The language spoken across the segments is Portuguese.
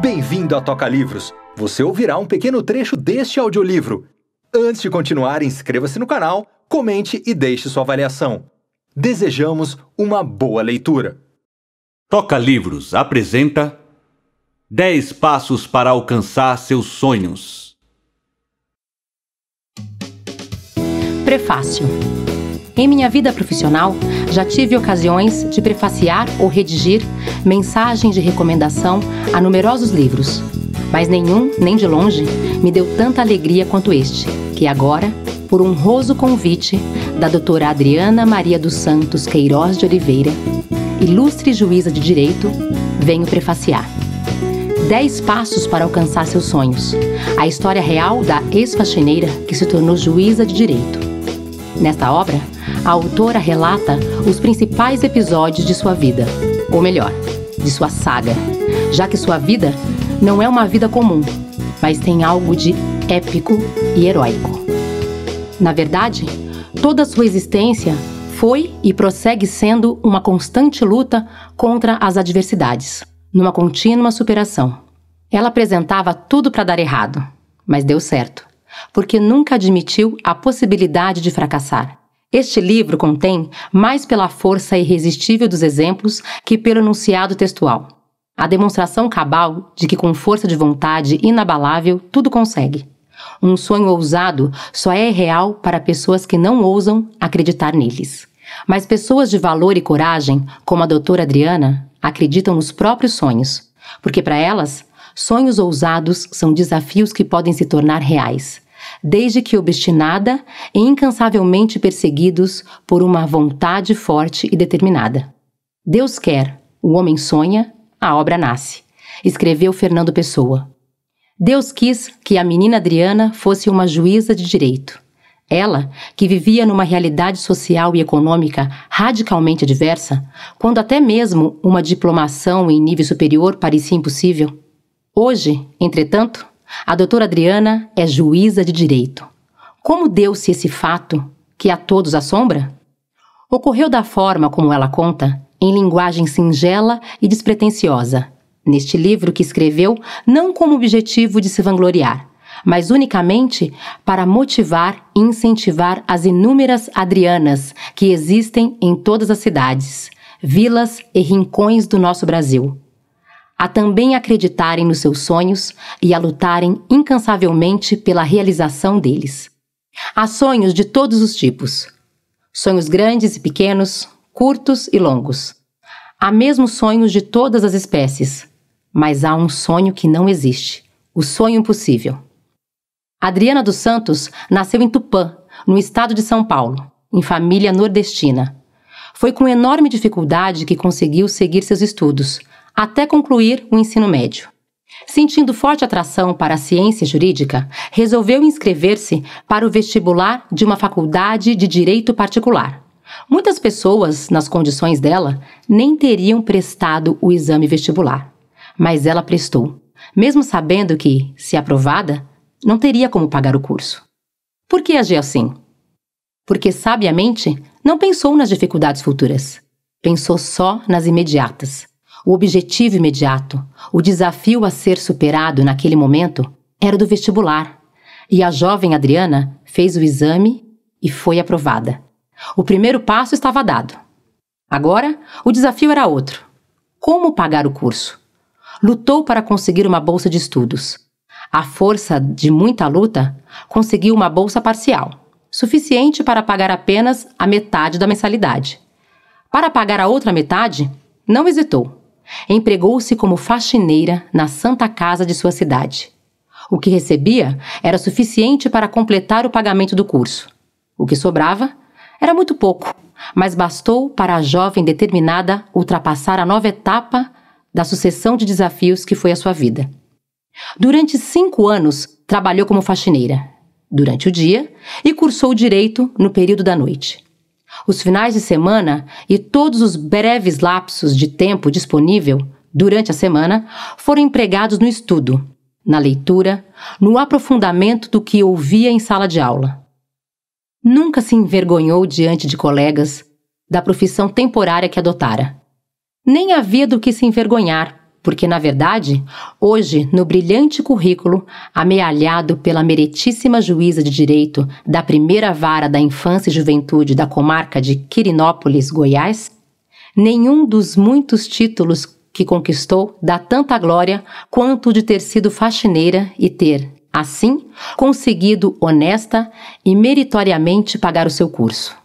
Bem-vindo à Toca Livros. Você ouvirá um pequeno trecho deste audiolivro. Antes de continuar, inscreva-se no canal, comente e deixe sua avaliação. Desejamos uma boa leitura. Toca Livros apresenta 10 passos para alcançar seus sonhos. Prefácio. Em minha vida profissional, já tive ocasiões de prefaciar ou redigir mensagens de recomendação a numerosos livros, mas nenhum, nem de longe, me deu tanta alegria quanto este, que agora, por um honroso convite da doutora Adriana Maria dos Santos Queiroz de Oliveira, ilustre juíza de direito, venho prefaciar. 10 passos para alcançar seus sonhos. A história real da ex-faxineira que se tornou juíza de direito. Nesta obra, a autora relata os principais episódios de sua vida, ou melhor, de sua saga, já que sua vida não é uma vida comum, mas tem algo de épico e heróico. Na verdade, toda sua existência foi e prossegue sendo uma constante luta contra as adversidades, numa contínua superação. Ela apresentava tudo para dar errado, mas deu certo, porque nunca admitiu a possibilidade de fracassar. Este livro contém mais pela força irresistível dos exemplos que pelo enunciado textual. A demonstração cabal de que com força de vontade inabalável tudo consegue. Um sonho ousado só é real para pessoas que não ousam acreditar neles. Mas pessoas de valor e coragem, como a doutora Adriana, acreditam nos próprios sonhos, porque para elas, sonhos ousados são desafios que podem se tornar reais desde que obstinada e incansavelmente perseguidos por uma vontade forte e determinada. Deus quer, o homem sonha, a obra nasce, escreveu Fernando Pessoa. Deus quis que a menina Adriana fosse uma juíza de direito. Ela, que vivia numa realidade social e econômica radicalmente diversa, quando até mesmo uma diplomação em nível superior parecia impossível. Hoje, entretanto, a doutora Adriana é juíza de direito. Como deu-se esse fato que a todos assombra? Ocorreu da forma como ela conta, em linguagem singela e despretensiosa, neste livro que escreveu não como objetivo de se vangloriar, mas unicamente para motivar e incentivar as inúmeras Adrianas que existem em todas as cidades, vilas e rincões do nosso Brasil a também acreditarem nos seus sonhos e a lutarem incansavelmente pela realização deles. Há sonhos de todos os tipos: sonhos grandes e pequenos, curtos e longos. Há mesmo sonhos de todas as espécies, mas há um sonho que não existe o sonho impossível. Adriana dos Santos nasceu em Tupã, no estado de São Paulo, em família nordestina. Foi com enorme dificuldade que conseguiu seguir seus estudos até concluir o ensino médio. Sentindo forte atração para a ciência jurídica, resolveu inscrever-se para o vestibular de uma faculdade de direito particular. Muitas pessoas, nas condições dela, nem teriam prestado o exame vestibular. Mas ela prestou, mesmo sabendo que, se aprovada, não teria como pagar o curso. Por que agir assim? Porque, sabiamente, não pensou nas dificuldades futuras. Pensou só nas imediatas, o objetivo imediato, o desafio a ser superado naquele momento, era do vestibular. E a jovem Adriana fez o exame e foi aprovada. O primeiro passo estava dado. Agora, o desafio era outro: como pagar o curso? Lutou para conseguir uma bolsa de estudos. À força de muita luta, conseguiu uma bolsa parcial, suficiente para pagar apenas a metade da mensalidade. Para pagar a outra metade, não hesitou Empregou-se como faxineira na Santa Casa de sua cidade. O que recebia era suficiente para completar o pagamento do curso. O que sobrava era muito pouco, mas bastou para a jovem determinada ultrapassar a nova etapa da sucessão de desafios que foi a sua vida. Durante cinco anos, trabalhou como faxineira, durante o dia, e cursou direito no período da noite os finais de semana e todos os breves lapsos de tempo disponível durante a semana foram empregados no estudo, na leitura, no aprofundamento do que ouvia em sala de aula. Nunca se envergonhou diante de colegas da profissão temporária que adotara. Nem havia do que se envergonhar, porque, na verdade, hoje, no brilhante currículo, amealhado pela meritíssima juíza de direito da primeira vara da infância e juventude da comarca de Quirinópolis, Goiás, nenhum dos muitos títulos que conquistou dá tanta glória quanto o de ter sido faxineira e ter, assim, conseguido honesta e meritoriamente pagar o seu curso.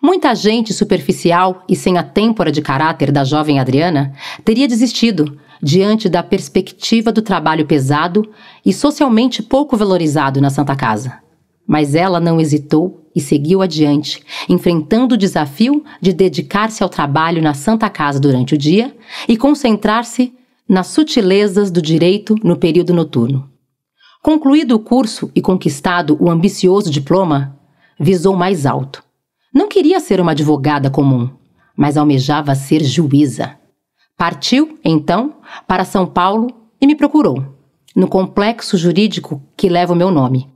Muita gente superficial e sem a têmpora de caráter da jovem Adriana teria desistido, diante da perspectiva do trabalho pesado e socialmente pouco valorizado na Santa Casa. Mas ela não hesitou e seguiu adiante, enfrentando o desafio de dedicar-se ao trabalho na Santa Casa durante o dia e concentrar-se nas sutilezas do direito no período noturno. Concluído o curso e conquistado o ambicioso diploma, visou mais alto. Não queria ser uma advogada comum, mas almejava ser juíza. Partiu, então, para São Paulo e me procurou, no complexo jurídico que leva o meu nome.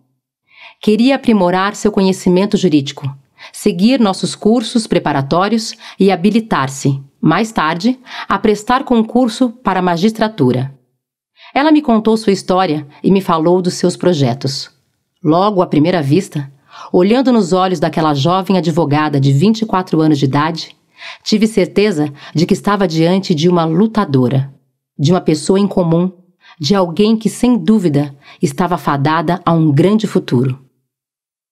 Queria aprimorar seu conhecimento jurídico, seguir nossos cursos preparatórios e habilitar-se, mais tarde, a prestar concurso para a magistratura. Ela me contou sua história e me falou dos seus projetos. Logo à primeira vista, olhando nos olhos daquela jovem advogada de 24 anos de idade, Tive certeza de que estava diante de uma lutadora, de uma pessoa incomum, de alguém que sem dúvida estava fadada a um grande futuro.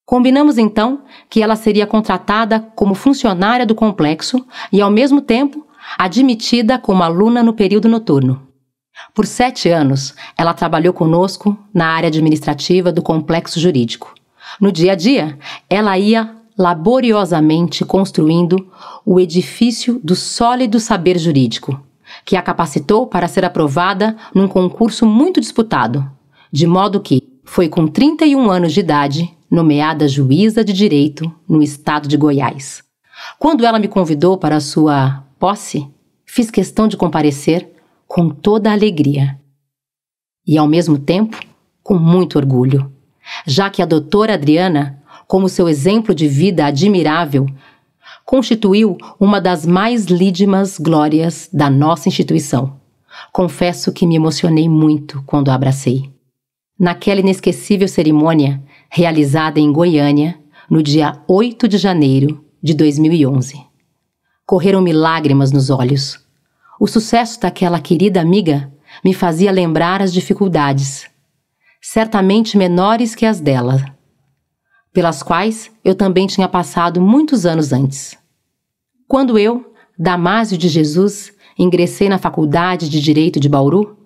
Combinamos então que ela seria contratada como funcionária do complexo e, ao mesmo tempo, admitida como aluna no período noturno. Por sete anos, ela trabalhou conosco na área administrativa do complexo jurídico. No dia a dia, ela ia laboriosamente construindo o edifício do sólido saber jurídico, que a capacitou para ser aprovada num concurso muito disputado, de modo que foi com 31 anos de idade nomeada juíza de direito no estado de Goiás. Quando ela me convidou para sua posse, fiz questão de comparecer com toda a alegria e, ao mesmo tempo, com muito orgulho, já que a doutora Adriana como seu exemplo de vida admirável, constituiu uma das mais lídimas glórias da nossa instituição. Confesso que me emocionei muito quando a abracei. Naquela inesquecível cerimônia, realizada em Goiânia, no dia 8 de janeiro de 2011. Correram-me lágrimas nos olhos. O sucesso daquela querida amiga me fazia lembrar as dificuldades, certamente menores que as dela, pelas quais eu também tinha passado muitos anos antes. Quando eu, Damásio de Jesus, ingressei na Faculdade de Direito de Bauru,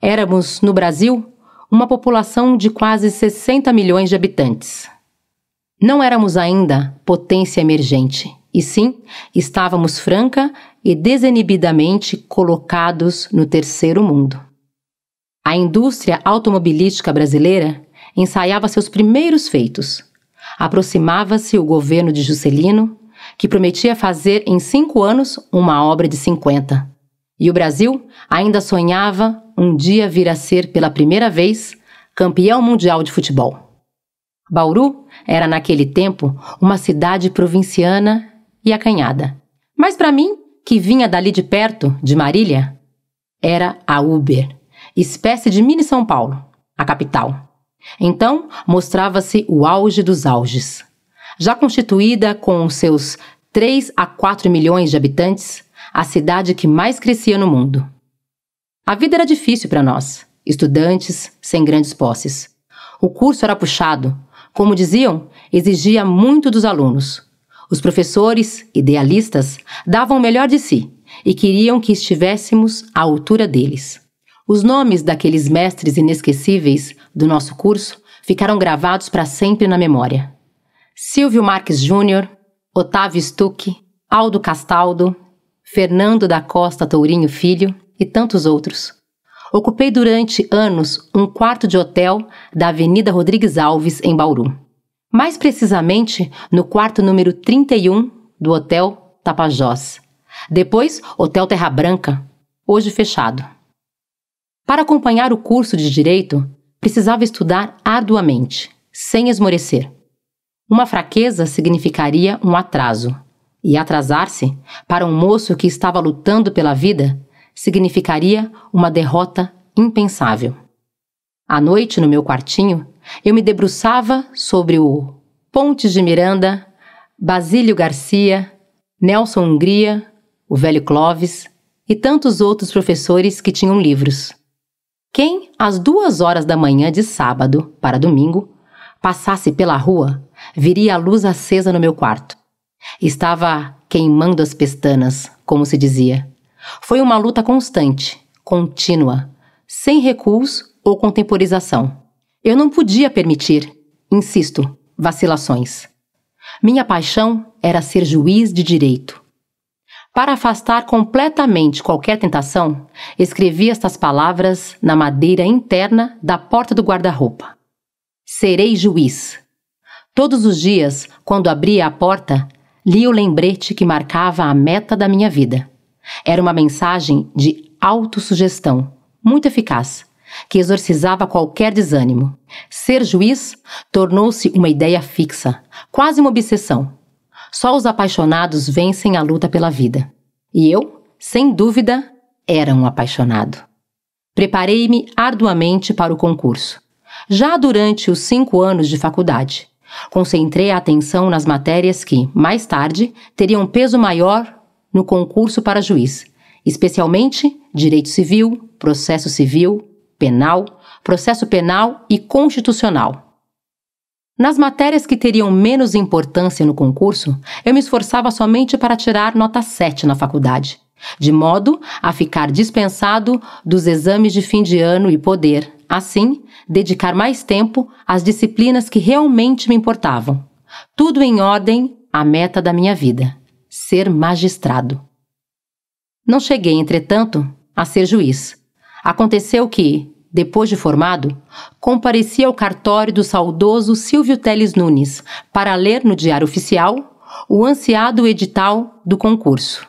éramos, no Brasil, uma população de quase 60 milhões de habitantes. Não éramos ainda potência emergente, e sim estávamos franca e desinibidamente colocados no terceiro mundo. A indústria automobilística brasileira ensaiava seus primeiros feitos, aproximava-se o governo de Juscelino, que prometia fazer em cinco anos uma obra de 50. E o Brasil ainda sonhava um dia vir a ser, pela primeira vez, campeão mundial de futebol. Bauru era, naquele tempo, uma cidade provinciana e acanhada. Mas para mim, que vinha dali de perto, de Marília, era a Uber, espécie de mini São Paulo, a capital. Então, mostrava-se o auge dos auges. Já constituída com seus 3 a 4 milhões de habitantes, a cidade que mais crescia no mundo. A vida era difícil para nós, estudantes sem grandes posses. O curso era puxado, como diziam, exigia muito dos alunos. Os professores, idealistas, davam o melhor de si e queriam que estivéssemos à altura deles. Os nomes daqueles mestres inesquecíveis do nosso curso ficaram gravados para sempre na memória. Silvio Marques Júnior, Otávio Stuck, Aldo Castaldo, Fernando da Costa Tourinho Filho e tantos outros. Ocupei durante anos um quarto de hotel da Avenida Rodrigues Alves, em Bauru. Mais precisamente, no quarto número 31 do Hotel Tapajós. Depois, Hotel Terra Branca, hoje fechado. Para acompanhar o curso de Direito, Precisava estudar arduamente, sem esmorecer. Uma fraqueza significaria um atraso, e atrasar-se, para um moço que estava lutando pela vida, significaria uma derrota impensável. À noite, no meu quartinho, eu me debruçava sobre o Pontes de Miranda, Basílio Garcia, Nelson Hungria, o velho Clovis e tantos outros professores que tinham livros. Quem, às duas horas da manhã de sábado para domingo, passasse pela rua, viria a luz acesa no meu quarto. Estava queimando as pestanas, como se dizia. Foi uma luta constante, contínua, sem recuos ou contemporização. Eu não podia permitir, insisto, vacilações. Minha paixão era ser juiz de direito, para afastar completamente qualquer tentação, escrevi estas palavras na madeira interna da porta do guarda-roupa. Serei juiz. Todos os dias, quando abria a porta, li o lembrete que marcava a meta da minha vida. Era uma mensagem de autossugestão, muito eficaz, que exorcizava qualquer desânimo. Ser juiz tornou-se uma ideia fixa, quase uma obsessão. Só os apaixonados vencem a luta pela vida. E eu, sem dúvida, era um apaixonado. Preparei-me arduamente para o concurso. Já durante os cinco anos de faculdade, concentrei a atenção nas matérias que, mais tarde, teriam peso maior no concurso para juiz, especialmente direito civil, processo civil, penal, processo penal e constitucional nas matérias que teriam menos importância no concurso, eu me esforçava somente para tirar nota 7 na faculdade, de modo a ficar dispensado dos exames de fim de ano e poder, assim, dedicar mais tempo às disciplinas que realmente me importavam. Tudo em ordem à meta da minha vida: ser magistrado. Não cheguei, entretanto, a ser juiz. Aconteceu que, depois de formado, compareci ao cartório do saudoso Silvio Teles Nunes para ler no Diário Oficial o ansiado edital do concurso.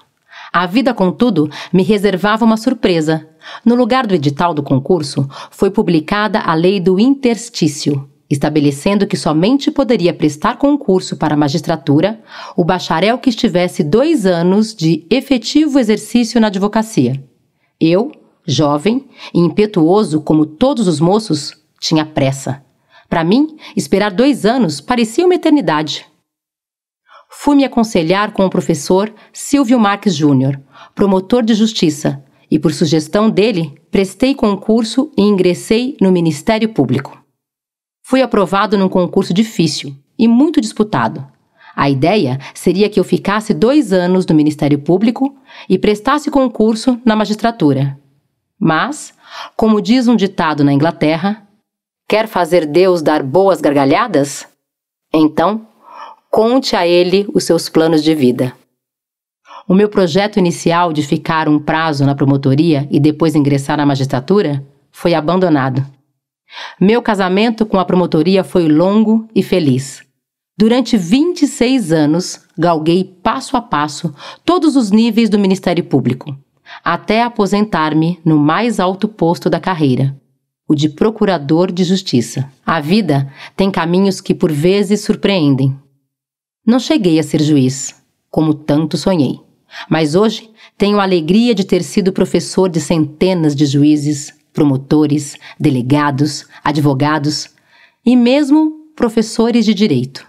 A vida, contudo, me reservava uma surpresa. No lugar do edital do concurso, foi publicada a lei do interstício, estabelecendo que somente poderia prestar concurso para a magistratura o bacharel que estivesse dois anos de efetivo exercício na advocacia. Eu, Jovem e impetuoso como todos os moços, tinha pressa. Para mim, esperar dois anos parecia uma eternidade. Fui-me aconselhar com o professor Silvio Marques Júnior, promotor de justiça, e por sugestão dele, prestei concurso e ingressei no Ministério Público. Fui aprovado num concurso difícil e muito disputado. A ideia seria que eu ficasse dois anos no Ministério Público e prestasse concurso na magistratura. Mas, como diz um ditado na Inglaterra, quer fazer Deus dar boas gargalhadas? Então, conte a Ele os seus planos de vida. O meu projeto inicial de ficar um prazo na promotoria e depois ingressar na magistratura foi abandonado. Meu casamento com a promotoria foi longo e feliz. Durante 26 anos, galguei passo a passo todos os níveis do Ministério Público até aposentar-me no mais alto posto da carreira, o de procurador de justiça. A vida tem caminhos que por vezes surpreendem. Não cheguei a ser juiz, como tanto sonhei, mas hoje tenho a alegria de ter sido professor de centenas de juízes, promotores, delegados, advogados e mesmo professores de direito.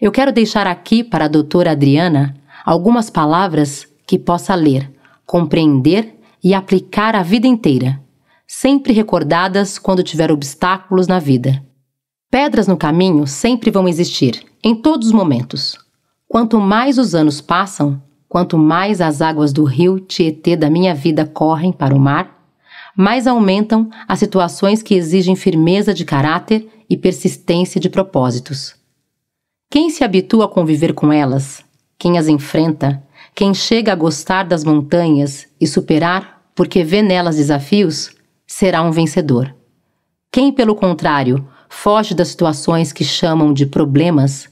Eu quero deixar aqui para a doutora Adriana algumas palavras que possa ler compreender e aplicar a vida inteira, sempre recordadas quando tiver obstáculos na vida. Pedras no caminho sempre vão existir, em todos os momentos. Quanto mais os anos passam, quanto mais as águas do rio Tietê da minha vida correm para o mar, mais aumentam as situações que exigem firmeza de caráter e persistência de propósitos. Quem se habitua a conviver com elas, quem as enfrenta, quem chega a gostar das montanhas e superar, porque vê nelas desafios, será um vencedor. Quem, pelo contrário, foge das situações que chamam de problemas,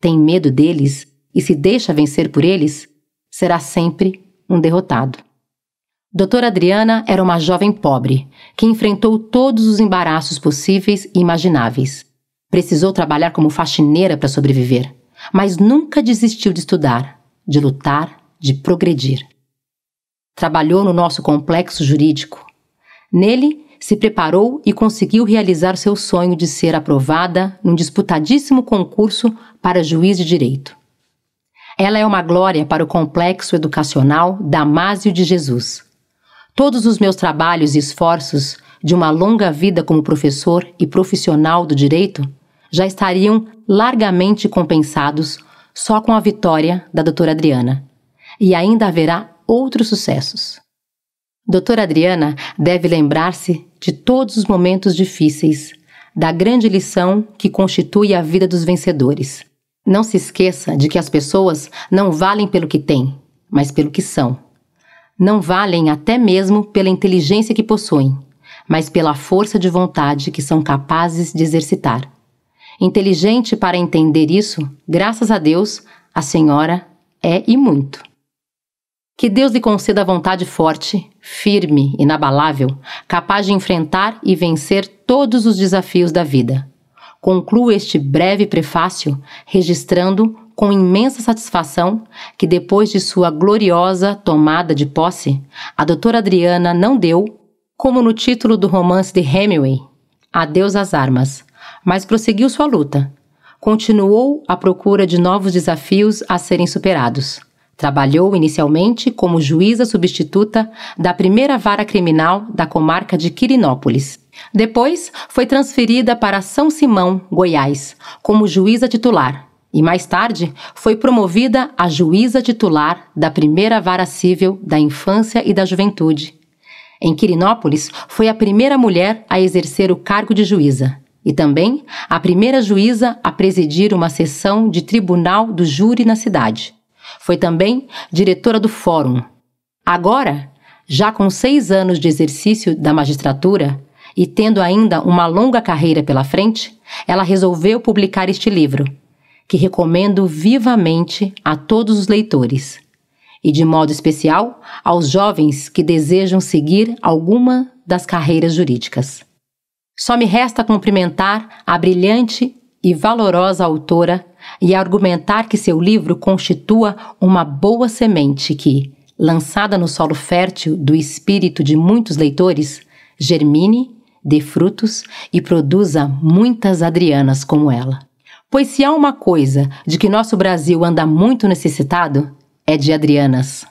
tem medo deles e se deixa vencer por eles, será sempre um derrotado. Doutora Adriana era uma jovem pobre que enfrentou todos os embaraços possíveis e imagináveis. Precisou trabalhar como faxineira para sobreviver, mas nunca desistiu de estudar, de lutar de progredir. Trabalhou no nosso complexo jurídico. Nele, se preparou e conseguiu realizar seu sonho de ser aprovada num disputadíssimo concurso para juiz de direito. Ela é uma glória para o complexo educacional Damásio de Jesus. Todos os meus trabalhos e esforços de uma longa vida como professor e profissional do direito já estariam largamente compensados só com a vitória da doutora Adriana e ainda haverá outros sucessos. Doutora Adriana deve lembrar-se de todos os momentos difíceis, da grande lição que constitui a vida dos vencedores. Não se esqueça de que as pessoas não valem pelo que têm, mas pelo que são. Não valem até mesmo pela inteligência que possuem, mas pela força de vontade que são capazes de exercitar. Inteligente para entender isso, graças a Deus, a senhora é e muito. Que Deus lhe conceda vontade forte, firme, inabalável, capaz de enfrentar e vencer todos os desafios da vida. Concluo este breve prefácio registrando com imensa satisfação que depois de sua gloriosa tomada de posse, a doutora Adriana não deu, como no título do romance de Hemingway, adeus às armas, mas prosseguiu sua luta. Continuou a procura de novos desafios a serem superados Trabalhou inicialmente como juíza substituta da primeira vara criminal da comarca de Quirinópolis. Depois foi transferida para São Simão, Goiás, como juíza titular. E mais tarde foi promovida a juíza titular da primeira vara civil da infância e da juventude. Em Quirinópolis, foi a primeira mulher a exercer o cargo de juíza e também a primeira juíza a presidir uma sessão de tribunal do júri na cidade. Foi também diretora do Fórum. Agora, já com seis anos de exercício da magistratura e tendo ainda uma longa carreira pela frente, ela resolveu publicar este livro, que recomendo vivamente a todos os leitores, e de modo especial aos jovens que desejam seguir alguma das carreiras jurídicas. Só me resta cumprimentar a brilhante e valorosa autora e argumentar que seu livro constitua uma boa semente que, lançada no solo fértil do espírito de muitos leitores, germine, dê frutos e produza muitas Adrianas como ela. Pois se há uma coisa de que nosso Brasil anda muito necessitado, é de Adrianas.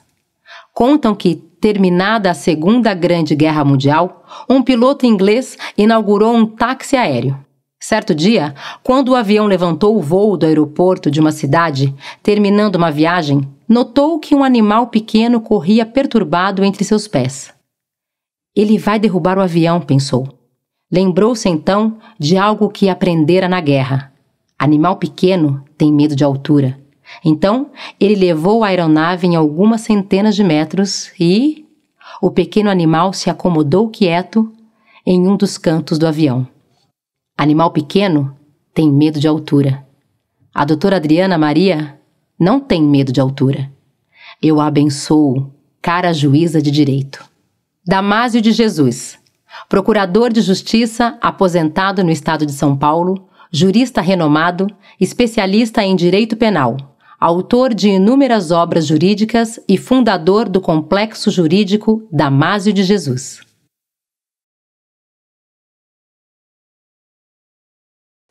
Contam que, terminada a Segunda Grande Guerra Mundial, um piloto inglês inaugurou um táxi aéreo. Certo dia, quando o avião levantou o voo do aeroporto de uma cidade, terminando uma viagem, notou que um animal pequeno corria perturbado entre seus pés. Ele vai derrubar o avião, pensou. Lembrou-se então de algo que aprendera na guerra. Animal pequeno tem medo de altura. Então, ele levou a aeronave em algumas centenas de metros e. O pequeno animal se acomodou quieto em um dos cantos do avião. Animal pequeno tem medo de altura. A doutora Adriana Maria não tem medo de altura. Eu a abençoo, cara juíza de direito. Damásio de Jesus, procurador de justiça aposentado no estado de São Paulo, jurista renomado, especialista em direito penal, autor de inúmeras obras jurídicas e fundador do complexo jurídico Damásio de Jesus.